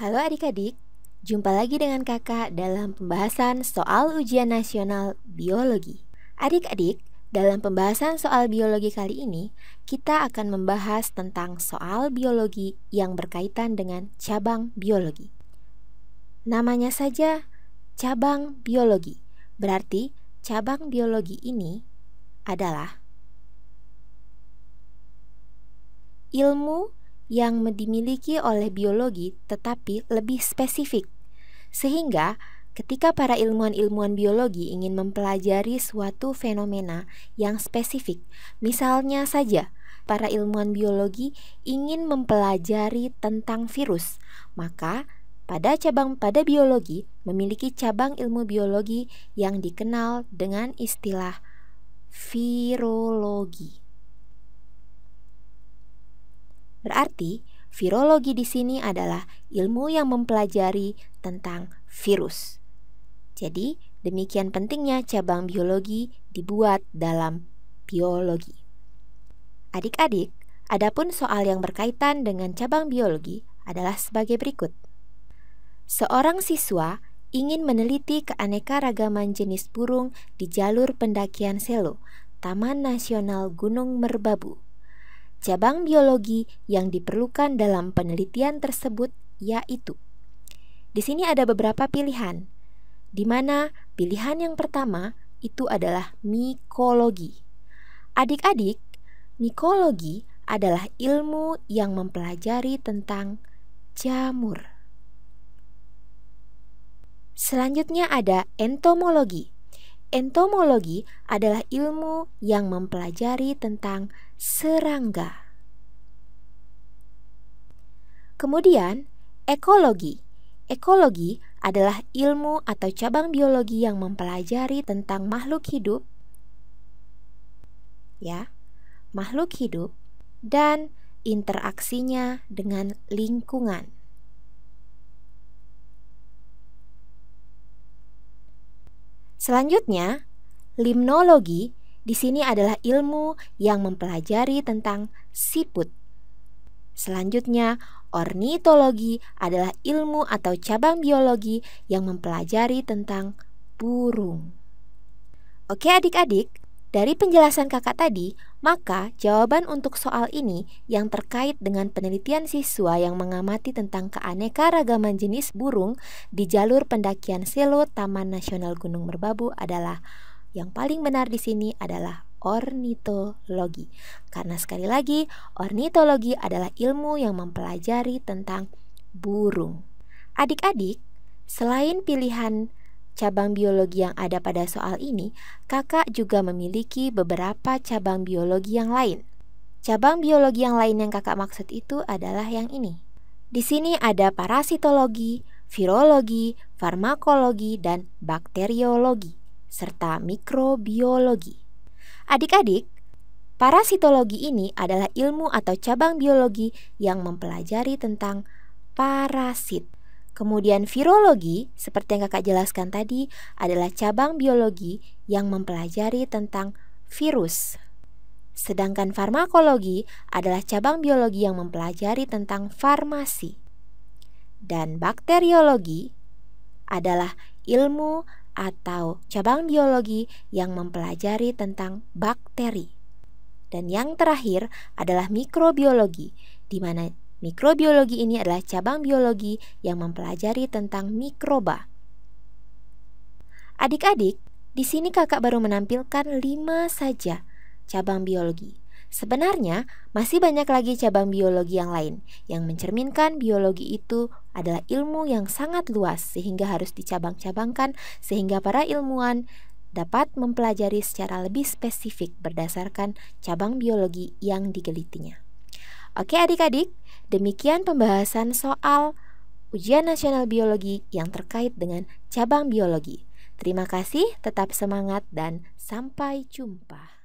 Halo adik-adik, jumpa lagi dengan kakak dalam pembahasan soal ujian nasional biologi. Adik-adik, dalam pembahasan soal biologi kali ini, kita akan membahas tentang soal biologi yang berkaitan dengan cabang biologi. Namanya saja cabang biologi, berarti cabang biologi ini adalah ilmu yang dimiliki oleh biologi tetapi lebih spesifik. Sehingga ketika para ilmuwan-ilmuwan biologi ingin mempelajari suatu fenomena yang spesifik, misalnya saja para ilmuwan biologi ingin mempelajari tentang virus, maka pada cabang pada biologi memiliki cabang ilmu biologi yang dikenal dengan istilah virologi. Berarti, virologi di sini adalah ilmu yang mempelajari tentang virus. Jadi, demikian pentingnya cabang biologi dibuat dalam biologi. Adik-adik, adapun soal yang berkaitan dengan cabang biologi adalah sebagai berikut. Seorang siswa ingin meneliti keanekaragaman jenis burung di jalur pendakian Selo, Taman Nasional Gunung Merbabu cabang biologi yang diperlukan dalam penelitian tersebut, yaitu: di sini ada beberapa pilihan, di mana pilihan yang pertama itu adalah mikologi. Adik-adik, mikologi adalah ilmu yang mempelajari tentang jamur. Selanjutnya ada entomologi. Entomologi adalah ilmu yang mempelajari tentang serangga. Kemudian, ekologi. Ekologi adalah ilmu atau cabang biologi yang mempelajari tentang makhluk hidup ya, makhluk hidup dan interaksinya dengan lingkungan. Selanjutnya, limnologi di sini adalah ilmu yang mempelajari tentang siput. Selanjutnya, ornitologi adalah ilmu atau cabang biologi yang mempelajari tentang burung. Oke, adik-adik, dari penjelasan kakak tadi, maka jawaban untuk soal ini yang terkait dengan penelitian siswa yang mengamati tentang keanekaragaman jenis burung di jalur pendakian Selo Taman Nasional Gunung Merbabu adalah yang paling benar di sini adalah ornitologi. Karena sekali lagi, ornitologi adalah ilmu yang mempelajari tentang burung. Adik-adik, selain pilihan cabang biologi yang ada pada soal ini, kakak juga memiliki beberapa cabang biologi yang lain. Cabang biologi yang lain yang kakak maksud itu adalah yang ini. Di sini ada parasitologi, virologi, farmakologi, dan bakteriologi, serta mikrobiologi. Adik-adik, Parasitologi ini adalah ilmu atau cabang biologi yang mempelajari tentang parasit. Kemudian virologi, seperti yang kakak jelaskan tadi, adalah cabang biologi yang mempelajari tentang virus. Sedangkan farmakologi adalah cabang biologi yang mempelajari tentang farmasi. Dan bakteriologi adalah ilmu atau cabang biologi yang mempelajari tentang bakteri. Dan yang terakhir adalah mikrobiologi, di mana Mikrobiologi ini adalah cabang biologi yang mempelajari tentang mikroba. Adik-adik, di sini kakak baru menampilkan lima saja cabang biologi. Sebenarnya, masih banyak lagi cabang biologi yang lain yang mencerminkan biologi itu adalah ilmu yang sangat luas sehingga harus dicabang-cabangkan sehingga para ilmuwan dapat mempelajari secara lebih spesifik berdasarkan cabang biologi yang digelitinya. Oke adik-adik, Demikian pembahasan soal ujian nasional biologi yang terkait dengan cabang biologi. Terima kasih, tetap semangat, dan sampai jumpa.